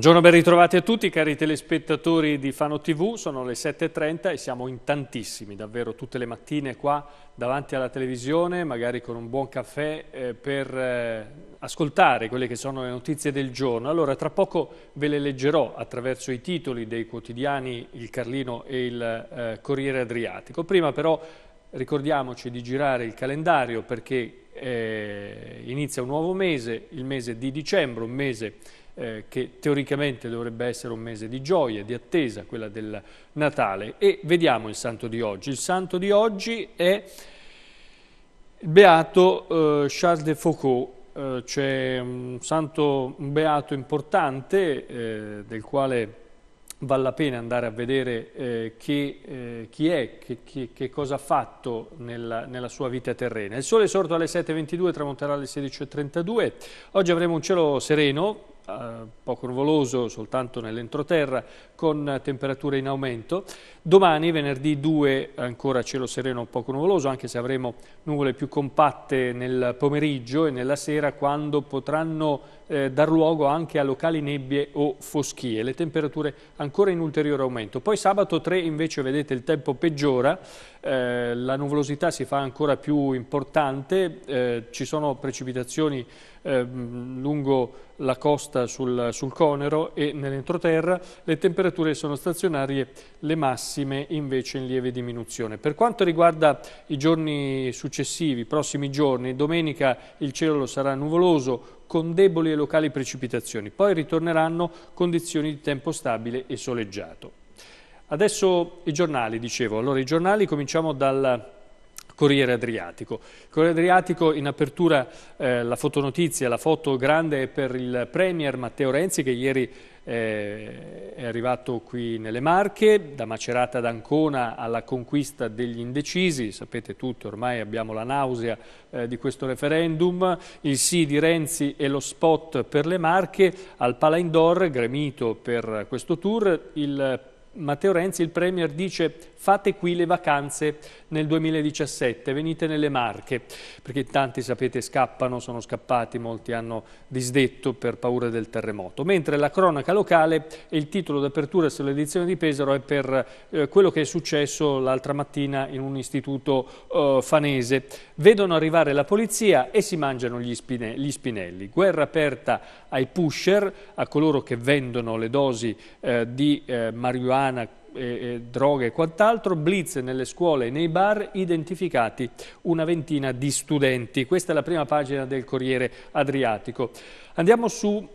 Buongiorno, ben ritrovati a tutti cari telespettatori di Fano TV, sono le 7.30 e siamo in tantissimi, davvero tutte le mattine qua davanti alla televisione, magari con un buon caffè eh, per eh, ascoltare quelle che sono le notizie del giorno. Allora tra poco ve le leggerò attraverso i titoli dei quotidiani Il Carlino e il eh, Corriere Adriatico. Prima però ricordiamoci di girare il calendario perché eh, inizia un nuovo mese, il mese di dicembre, un mese eh, che teoricamente dovrebbe essere un mese di gioia, di attesa, quella del Natale. E vediamo il santo di oggi. Il santo di oggi è il beato eh, Charles de Foucault, eh, c'è un santo, un beato importante eh, del quale vale la pena andare a vedere eh, chi, eh, chi, è, che, che, che, cosa ha fatto nella, nella, sua vita terrena. Il sole è sorto alle 7.22, tramonterà alle 16.32. Oggi avremo un cielo sereno, eh, poco nuvoloso, soltanto nell'entroterra, con temperature in aumento. Domani, venerdì 2, ancora cielo sereno poco nuvoloso, anche se avremo nuvole più compatte nel pomeriggio e nella sera, quando potranno eh, dar luogo anche a locali nebbie o foschie, le temperature ancora in ulteriore aumento. Poi sabato 3 invece vedete il tempo peggiora, eh, la nuvolosità si fa ancora più importante, eh, ci sono precipitazioni eh, lungo la costa sul, sul Conero e nell'entroterra, le temperature sono stazionarie, le massime invece in lieve diminuzione. Per quanto riguarda i giorni successivi, i prossimi giorni, domenica il cielo sarà nuvoloso, con deboli e locali precipitazioni, poi ritorneranno condizioni di tempo stabile e soleggiato. Adesso i giornali, dicevo, allora i giornali cominciamo dal Corriere Adriatico. Corriere Adriatico in apertura eh, la fotonotizia, la foto grande è per il Premier Matteo Renzi che ieri eh, è arrivato qui nelle Marche, da Macerata ad Ancona alla conquista degli indecisi, sapete tutti ormai abbiamo la nausea eh, di questo referendum, il sì di Renzi e lo spot per le Marche, al Pala Indoor, gremito per questo tour, il Matteo Renzi, il Premier, dice fate qui le vacanze nel 2017, venite nelle Marche, perché tanti sapete scappano, sono scappati, molti hanno disdetto per paura del terremoto. Mentre la cronaca locale e il titolo d'apertura sull'edizione di Pesaro è per eh, quello che è successo l'altra mattina in un istituto eh, fanese. Vedono arrivare la polizia e si mangiano gli, spine gli, spinelli. Guerra aperta ai pusher, a coloro che vendono le dosi eh, di eh, marijuana marijuana, eh, eh, droghe e quant'altro, blitz nelle scuole e nei bar, identificati una ventina di studenti. Questa è la prima pagina del Corriere Adriatico. Andiamo su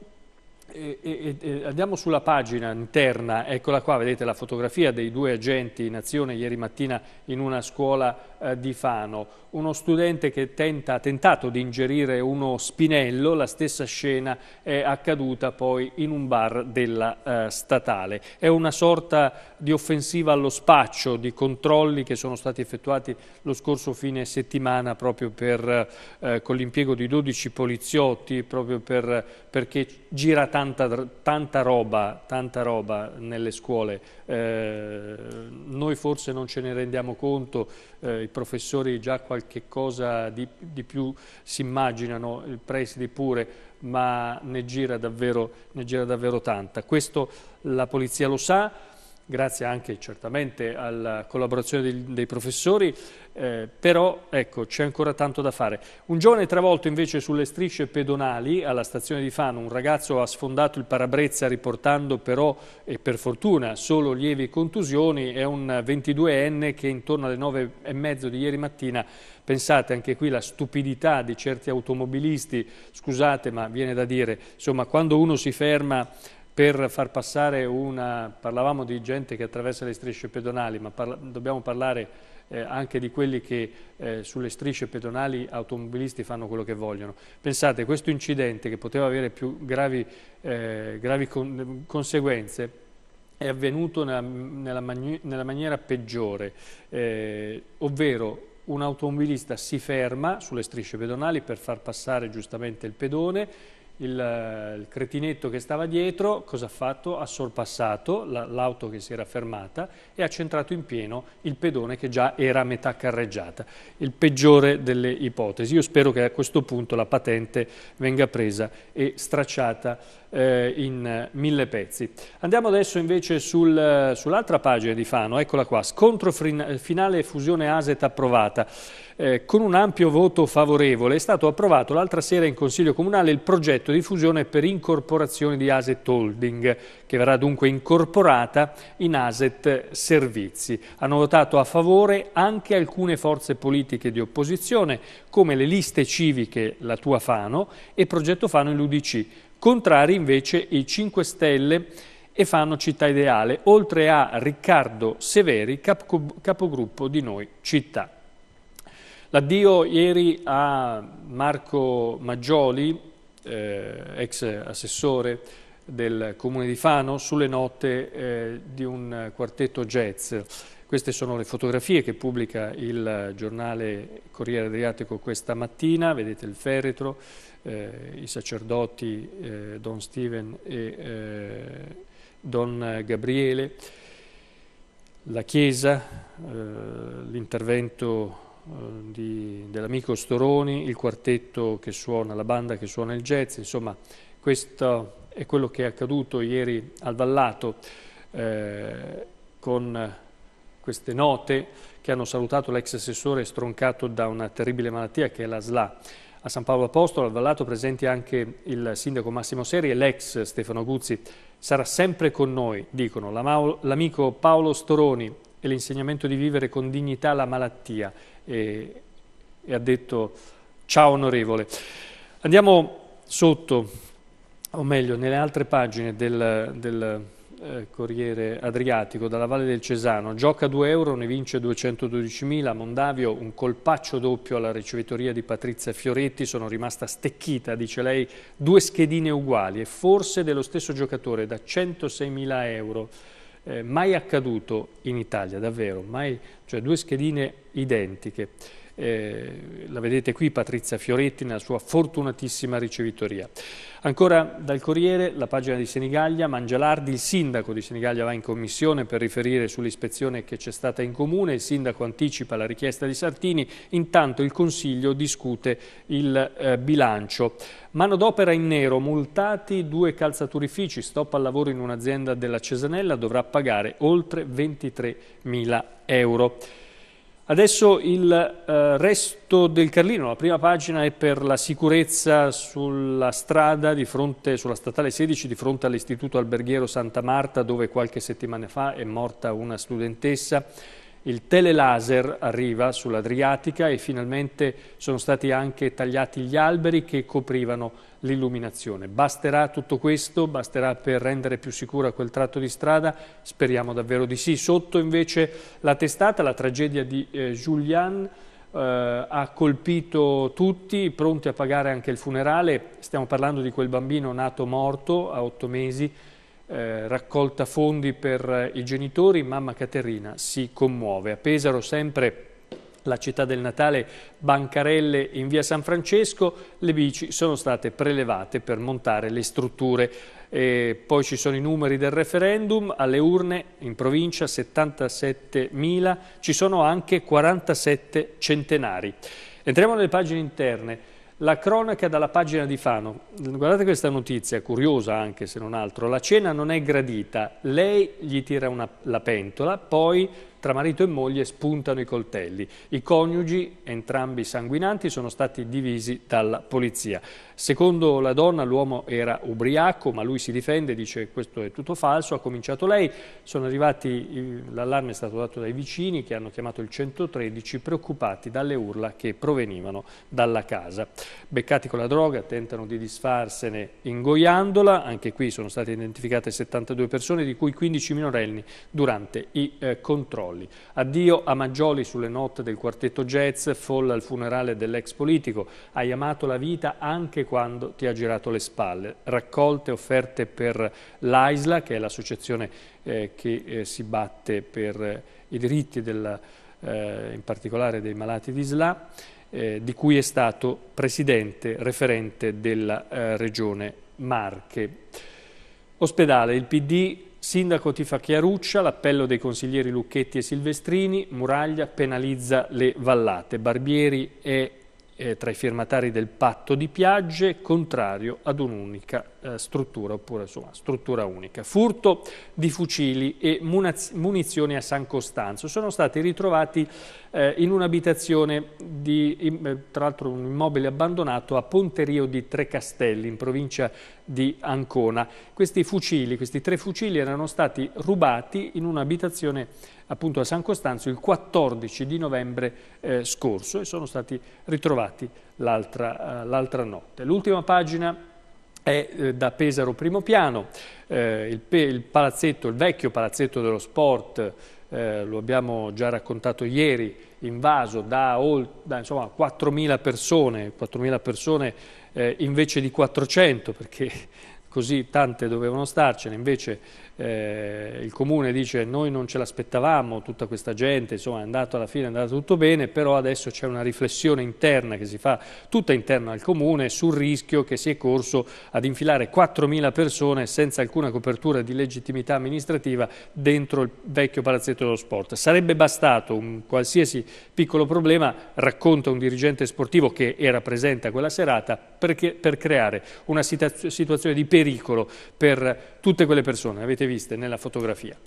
e, e, e andiamo sulla pagina interna, eccola qua, vedete la fotografia dei due agenti in azione ieri mattina in una scuola eh, di Fano. Uno studente che tenta, ha tentato di ingerire uno spinello, la stessa scena è accaduta poi in un bar della eh, statale. È una sorta di offensiva allo spaccio, di controlli che sono stati effettuati lo scorso fine settimana proprio per, eh, con l'impiego di 12 poliziotti, proprio per, perché gira tanto tanta, tanta, roba, tanta roba, nelle scuole, eh, noi forse non ce ne rendiamo conto, eh, i professori già qualche cosa di, di più si immaginano, il preside pure, ma ne gira davvero, ne gira davvero tanta. Questo la polizia lo sa, grazie anche certamente alla collaborazione dei, dei professori, eh, però ecco, c'è ancora tanto da fare. Un giovane travolto invece sulle strisce pedonali alla stazione di Fano, un ragazzo ha sfondato il parabrezza riportando però, e per fortuna, solo lievi contusioni, è un 22enne che intorno alle 9 e mezzo di ieri mattina, pensate anche qui la stupidità di certi automobilisti, scusate ma viene da dire, insomma quando uno si ferma per far passare una... parlavamo di gente che attraversa le strisce pedonali, ma parla, dobbiamo parlare eh, anche di quelli che eh, sulle strisce pedonali automobilisti fanno quello che vogliono. Pensate, questo incidente che poteva avere più gravi, eh, gravi con, conseguenze è avvenuto nella, nella, mani, nella maniera peggiore, eh, ovvero un automobilista si ferma sulle strisce pedonali per far passare giustamente il pedone il, eh, il, cretinetto che stava dietro cosa ha fatto? Ha sorpassato l'auto che si era fermata e ha centrato in pieno il pedone che già era a metà carreggiata. Il peggiore delle ipotesi. Io spero che a questo punto la patente venga presa e stracciata eh, in eh, mille pezzi. Andiamo adesso invece sul, eh, sull'altra pagina di Fano, eccola qua, scontro finale fusione ASET approvata eh, con un ampio voto favorevole è stato approvato l'altra sera in Consiglio Comunale il progetto di fusione per incorporazione di Aset Holding, che verrà dunque incorporata in Aset Servizi. Hanno votato a favore anche alcune forze politiche di opposizione, come le liste civiche La Tua Fano e Progetto Fano e l'UDC. Contrari invece i 5 Stelle e fanno Città Ideale, oltre a Riccardo Severi, capogruppo di Noi Città. L'addio ieri a Marco Maggioli, eh, ex assessore del Comune di Fano, sulle note eh, di un quartetto jazz. Queste sono le fotografie che pubblica il giornale Corriere Adriatico questa mattina, vedete il feretro, eh, i sacerdoti eh, Don Steven e eh, Don Gabriele, la chiesa, eh, l'intervento eh, di, dell'amico Storoni, il quartetto che suona, la banda che suona il jazz, insomma questo è quello che è accaduto ieri al Vallato eh, con queste note che hanno salutato l'ex assessore stroncato da una terribile malattia che è la SLA. A San Paolo Apostolo, al Vallato, presenti anche il sindaco Massimo Seri e l'ex Stefano Guzzi. Sarà sempre con noi, dicono l'amico Paolo Storoni, e l'insegnamento di vivere con dignità la malattia. E, e ha detto ciao onorevole. Andiamo sotto, o meglio, nelle altre pagine del, del eh, Corriere Adriatico, dalla Valle del Cesano. Gioca 2 euro, ne vince 212.000. Mondavio, un colpaccio doppio alla ricevitoria di Patrizia Fioretti. Sono rimasta stecchita, dice lei, due schedine uguali e forse dello stesso giocatore da 106.000 euro eh, mai accaduto in Italia, davvero, mai, cioè due schedine identiche. Eh, la vedete qui Patrizia Fioretti nella sua fortunatissima ricevitoria. Ancora dal Corriere, la pagina di Senigallia, Mangialardi, il sindaco di Senigallia va in commissione per riferire sull'ispezione che c'è stata in comune, il sindaco anticipa la richiesta di Sartini, intanto il Consiglio discute il eh, bilancio. d'opera in nero, multati due calzaturifici, stop al lavoro in un'azienda della Cesanella, dovrà pagare oltre 23.000 euro. Adesso il eh, resto del Carlino, la prima pagina è per la sicurezza sulla strada di fronte, sulla statale 16 di fronte all'istituto alberghiero Santa Marta dove qualche settimana fa è morta una studentessa. Il telelaser arriva sull'Adriatica e finalmente sono stati anche tagliati gli alberi che coprivano l'illuminazione. Basterà tutto questo? Basterà per rendere più sicura quel tratto di strada? Speriamo davvero di sì. Sotto invece la testata, la tragedia di eh, Julian eh, ha colpito tutti, pronti a pagare anche il funerale. Stiamo parlando di quel bambino nato morto a otto mesi, eh, raccolta fondi per i genitori, mamma Caterina si commuove. A Pesaro sempre la città del Natale, bancarelle in via San Francesco, le bici sono state prelevate per montare le strutture. E poi ci sono i numeri del referendum, alle urne in provincia 77.000, ci sono anche 47 centenari. Entriamo nelle pagine interne. La cronaca dalla pagina di Fano. Guardate questa notizia, curiosa anche se non altro. La cena non è gradita, lei gli tira una, la pentola, poi tra marito e moglie spuntano i coltelli. I coniugi, entrambi sanguinanti, sono stati divisi dalla polizia. Secondo la donna l'uomo era ubriaco, ma lui si difende, dice questo è tutto falso, ha cominciato lei. Sono arrivati, l'allarme è stato dato dai vicini che hanno chiamato il 113 preoccupati dalle urla che provenivano dalla casa. Beccati con la droga, tentano di disfarsene ingoiandola, anche qui sono state identificate 72 persone, di cui 15 minorenni durante i eh, controlli. Maggioli. Addio a Maggioli sulle note del quartetto jazz, folla al funerale dell'ex politico. Hai amato la vita anche quando ti ha girato le spalle. Raccolte offerte per l'AISLA, che è l'associazione eh, che eh, si batte per eh, i diritti della, eh, in particolare dei malati di SLA, eh, di cui è stato presidente referente della eh, regione Marche. Ospedale, il PD Sindaco ti fa Chiaruccia, l'appello dei consiglieri Lucchetti e Silvestrini, Muraglia penalizza le vallate. Barbieri è eh, tra i firmatari del patto di Piagge contrario ad un'unica eh, struttura, oppure insomma struttura unica. Furto di fucili e munizioni a San Costanzo sono stati ritrovati eh, in un'abitazione di, in, eh, tra l'altro un immobile abbandonato a Ponterio di Tre Castelli, in provincia di Ancona. Questi fucili, questi tre fucili erano stati rubati in un'abitazione appunto a San Costanzo il 14 di novembre eh, scorso e sono stati ritrovati l'altra eh, notte. L'ultima pagina è eh, da Pesaro primo piano, eh, il, il, palazzetto, il vecchio palazzetto dello sport, eh, lo abbiamo già raccontato ieri, invaso da, da 4.000 persone, 4.000 persone invece di 400 perché così tante dovevano starcene, invece eh, il comune dice noi non ce l'aspettavamo tutta questa gente, insomma è andato alla fine, è andato tutto bene, però adesso c'è una riflessione interna che si fa tutta interna al comune sul rischio che si è corso ad infilare 4.000 persone senza alcuna copertura di legittimità amministrativa dentro il vecchio palazzetto dello sport. Sarebbe bastato un qualsiasi piccolo problema, racconta un dirigente sportivo che era presente a quella serata, perché, per creare una situazione di pericolo pericolo per tutte quelle persone, avete visto nella fotografia.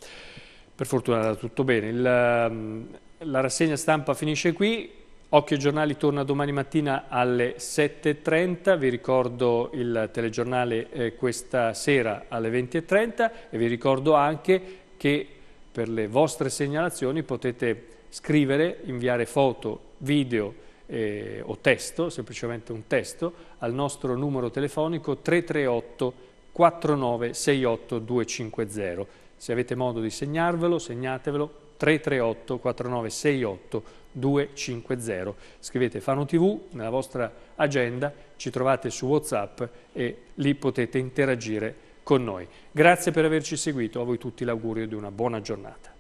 Per fortuna è tutto bene. Il, ehm, la rassegna stampa finisce qui, Occhio Giornali torna domani mattina alle 7.30, vi ricordo il telegiornale eh, questa sera alle 20.30 e vi ricordo anche che per le vostre segnalazioni potete scrivere, inviare foto, video, eh, o testo, semplicemente un testo, al nostro numero telefonico 338 4968 250. Se avete modo di segnarvelo, segnatevelo 338 4968 250. Scrivete Fano TV nella vostra agenda, ci trovate su Whatsapp e lì potete interagire con noi. Grazie per averci seguito, a voi tutti l'augurio di una buona giornata.